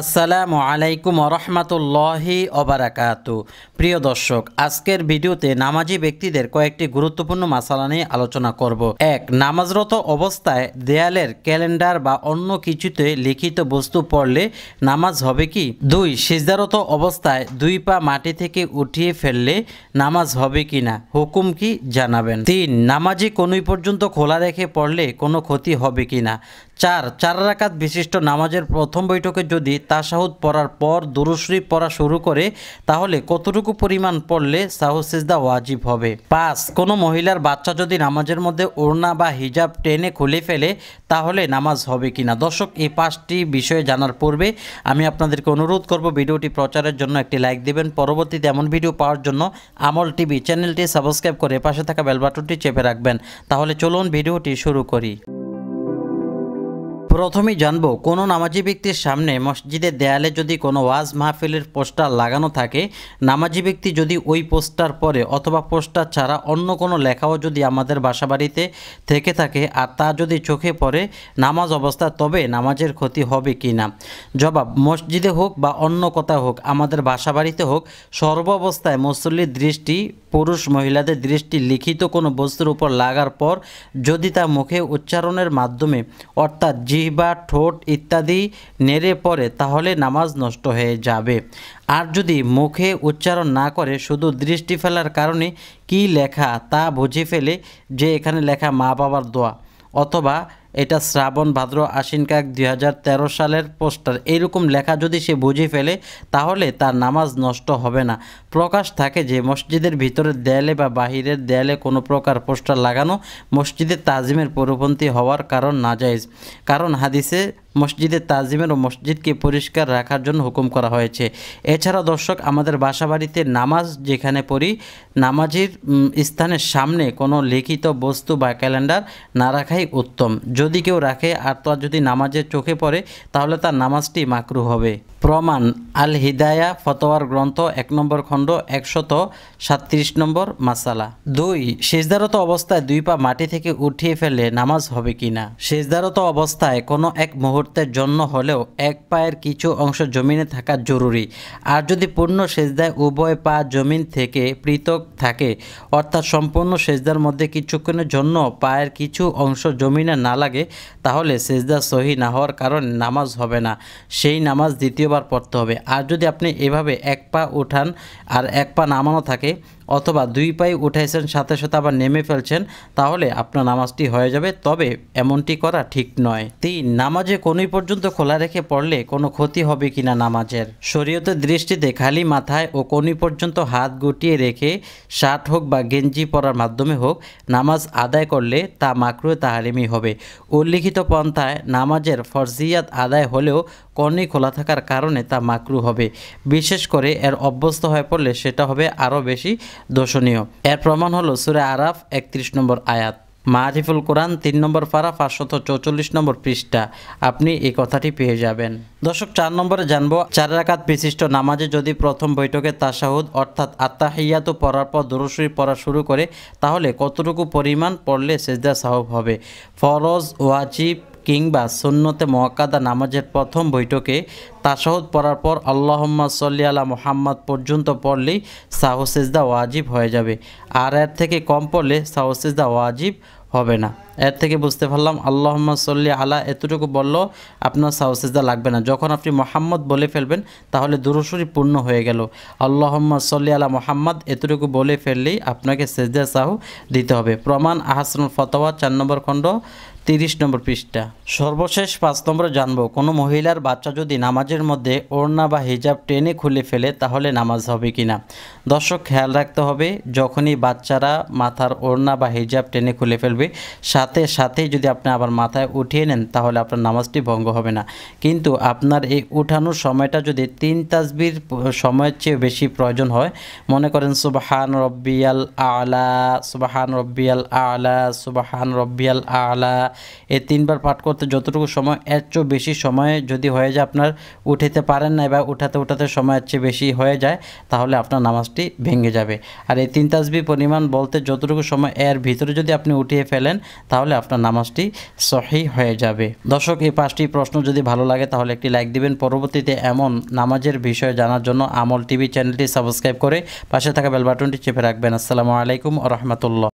আসসালামু আলাইকুম রহমাতুল্লাহি অবরাকাত প্রিয় দর্শক আজকের ভিডিওতে নামাজি ব্যক্তিদের কয়েকটি গুরুত্বপূর্ণ মাসালা নিয়ে আলোচনা করব এক নামাজরত অবস্থায় দেয়ালের ক্যালেন্ডার বা অন্য কিছুতে লিখিত বস্তু পড়লে নামাজ হবে কি দুই সিজদারত অবস্থায় দুই পা মাটি থেকে উঠিয়ে ফেললে নামাজ হবে কি না হুকুম কি জানাবেন তিন নামাজি কোনই পর্যন্ত খোলা রেখে পড়লে কোনো ক্ষতি হবে কি না চার চার রাকাত বিশিষ্ট নামাজের প্রথম বৈঠকে যদি তাশাহুদ পড়ার পর দুরুশ্রী পড়া শুরু করে তাহলে কতটুকু পরিমাণ পড়লে সাহুসিজদা ওয়াজিব হবে পাঁচ কোনো মহিলার বাচ্চা যদি নামাজের মধ্যে ওড়না বা হিজাব টেনে খুলে ফেলে তাহলে নামাজ হবে কি না দর্শক এই পাঁচটি বিষয়ে জানার পূর্বে আমি আপনাদেরকে অনুরোধ করব ভিডিওটি প্রচারের জন্য একটি লাইক দেবেন পরবর্তীতে এমন ভিডিও পাওয়ার জন্য আমল টিভি চ্যানেলটি সাবস্ক্রাইব করে পাশে থাকা বেলবাটনটি চেপে রাখবেন তাহলে চলুন ভিডিওটি শুরু করি প্রথমেই জানব কোনো নামাজি ব্যক্তির সামনে মসজিদের দেয়ালে যদি কোনো ওয়াজ মাহফিলের পোস্টার লাগানো থাকে নামাজি ব্যক্তি যদি ওই পোস্টার পরে অথবা পোস্টার ছাড়া অন্য কোনো লেখাও যদি আমাদের বাসাবাড়িতে থেকে থাকে আর তা যদি চোখে পড়ে নামাজ অবস্থা তবে নামাজের ক্ষতি হবে কি না জবাব মসজিদে হোক বা অন্য কোথাও হোক আমাদের বাসাবাড়িতে হোক সর্ব অবস্থায় মুসল্লির দৃষ্টি পুরুষ মহিলাদের দৃষ্টি লিখিত কোনো বস্তুর উপর লাগার পর যদি তা মুখে উচ্চারণের মাধ্যমে অর্থাৎ জিহবা ঠোঁট ইত্যাদি নেড়ে পড়ে তাহলে নামাজ নষ্ট হয়ে যাবে আর যদি মুখে উচ্চারণ না করে শুধু দৃষ্টি ফেলার কারণে কি লেখা তা বুঝে ফেলে যে এখানে লেখা মা বাবার দোয়া অথবা এটা শ্রাবণ ভাদ্র আশ্বিন কাক দুই সালের পোস্টার এইরকম লেখা যদি সে বুঝে ফেলে তাহলে তার নামাজ নষ্ট হবে না প্রকাশ থাকে যে মসজিদের ভিতরের দেয়ালে বা বাহিরের দেয়ালে কোনো প্রকার পোস্টার লাগানো মসজিদে তাজিমের পরিপন্থী হওয়ার কারণ নাজাইজ কারণ হাদিসে মসজিদের তাজিমের ও মসজিদকে পরিষ্কার রাখার জন্য হুকুম করা হয়েছে এছাড়া দর্শক আমাদের বাসাবাড়িতে নামাজ যেখানে পড়ি নামাজের স্থানের সামনে কোনো লিখিত বস্তু বা ক্যালেন্ডার না রাখাই উত্তম যদি কেউ রাখে আর তো যদি নামাজের চোখে পড়ে তাহলে তার নামাজটি মাকরু হবে প্রমাণ আল হিদায়া ফতোয়ার গ্রন্থ এক নম্বর খণ্ড একশত সাতত্রিশ নম্বর মাসালা দুই সেজদারত অবস্থায় দুই পা মাটি থেকে উঠিয়ে ফেলে নামাজ হবে কিনা সেজদারত অবস্থায় কোনো এক মুহূর্ত করতে জন্য হলেও এক পায়ের কিছু অংশ জমিনে থাকা জরুরি আর যদি পূর্ণ সেজদায় উভয় পা জমিন থেকে পৃথক থাকে অর্থাৎ সম্পূর্ণ সেজদার মধ্যে কিছুক্ষণের জন্য পায়ের কিছু অংশ জমিনে না লাগে তাহলে সেজদা সহি না হওয়ার কারণে নামাজ হবে না সেই নামাজ দ্বিতীয়বার পড়তে হবে আর যদি আপনি এভাবে এক পা উঠান আর এক পা নামানো থাকে অথবা দুই পায়ে উঠাইছেন সাথে সাথে আবার নেমে ফেলছেন তাহলে আপনার নামাজটি হয়ে যাবে তবে এমনটি করা ঠিক নয় তিন নামাজে কোনই পর্যন্ত খোলা রেখে পড়লে কোনো ক্ষতি হবে কিনা নামাজের শরীয়তের দৃষ্টিতে খালি মাথায় ও কোনই পর্যন্ত হাত গুটিয়ে রেখে শার্ট হোক বা গেঞ্জি পরার মাধ্যমে হোক নামাজ আদায় করলে তা মাকরু তাহারিমি হবে উল্লিখিত পন্থায় নামাজের ফরজিয়াত আদায় হলেও কর্নি খোলা থাকার কারণে তা মাকরু হবে বিশেষ করে এর অভ্যস্ত হয়ে পড়লে সেটা হবে আরও বেশি দোষণীয় এর প্রমাণ হলো সুরে আরাফ একত্রিশ নম্বর আয়াত মাহিফুল কোরআন তিন নম্বর পারা পাঁচশত চৌচল্লিশ নম্বর পৃষ্ঠা আপনি এই কথাটি পেয়ে যাবেন দর্শক চার নম্বরে জানবো চার রাকাত বিশিষ্ট নামাজে যদি প্রথম বৈঠকে তাসাহুদ অর্থাৎ আত্মাহিয়াতু পড়ার পর দরসুরি পড়া শুরু করে তাহলে কতটুকু পরিমাণ পড়লে সেজদা সাহব হবে ফরজ ওয়াজিব কিংবা সুন্নতে মহাকাদা নামাজের প্রথম বৈঠকে তাসহদ পড়ার পর আল্লাহম্মদ সল্লি আলা মোহাম্মদ পর্যন্ত পড়লেই সাহসেজদা ওয়াজিব হয়ে যাবে আর এর থেকে কম পড়লে সাহসেজদা ওয়াজিব হবে না এর থেকে বুঝতে পারলাম আল্লাহম্মা সল্লি আলা এতটুকু বলল আপনার সাহসেজদা লাগবে না যখন আপনি মোহাম্মদ বলে ফেলবেন তাহলে দুরুসুরি পূর্ণ হয়ে গেল আল্লাহম্মদ সল্লি আলা মোহাম্মদ এতটুকু বলে ফেললেই আপনাকে সেজদা সাহু দিতে হবে প্রমাণ আহসানুল ফতোয়া চার নম্বর খণ্ড তিরিশ নম্বর পৃষ্ঠা সর্বশেষ পাঁচ নম্বর জানব কোনো মহিলার বাচ্চা যদি নামাজের মধ্যে ওড়না বা হিজাব টেনে খুলে ফেলে তাহলে নামাজ হবে কি না দর্শক খেয়াল রাখতে হবে যখনই বাচ্চারা মাথার ওড়না বা হিজাব টেনে খুলে ফেলবে সাথে সাথেই যদি আপনি আবার মাথায় উঠিয়ে নেন তাহলে আপনার নামাজটি ভঙ্গ হবে না কিন্তু আপনার এই উঠানোর সময়টা যদি তিন তাজবির সময়ের চেয়ে বেশি প্রয়োজন হয় মনে করেন সুবাহান রব্বিয়াল আলা সুবাহান রব্বিয়াল আলা সুবাহান রব্বিয়াল আলা এ তিনবার পাঠ করতে যতটুকু সময় এর চেয়েও বেশি সময় যদি হয়ে যায় আপনার উঠেতে পারেন না বা উঠাতে উঠাতে সময় এর চেয়ে বেশি হয়ে যায় তাহলে আপনার নামাজটি ভেঙে যাবে আর এই তিন তাসবি পরিমাণ বলতে যতটুকু সময় এর ভিতরে যদি আপনি উঠিয়ে ফেলেন তাহলে আপনার নামাজটি সহি হয়ে যাবে দর্শক এই পাঁচটি প্রশ্ন যদি ভালো লাগে তাহলে একটি লাইক দিবেন পরবর্তীতে এমন নামাজের বিষয়ে জানার জন্য আমল টিভি চ্যানেলটি সাবস্ক্রাইব করে পাশে থাকা বেলবাটনটি চেপে রাখবেন আসসালামু আলাইকুম রহমতুল্লাহ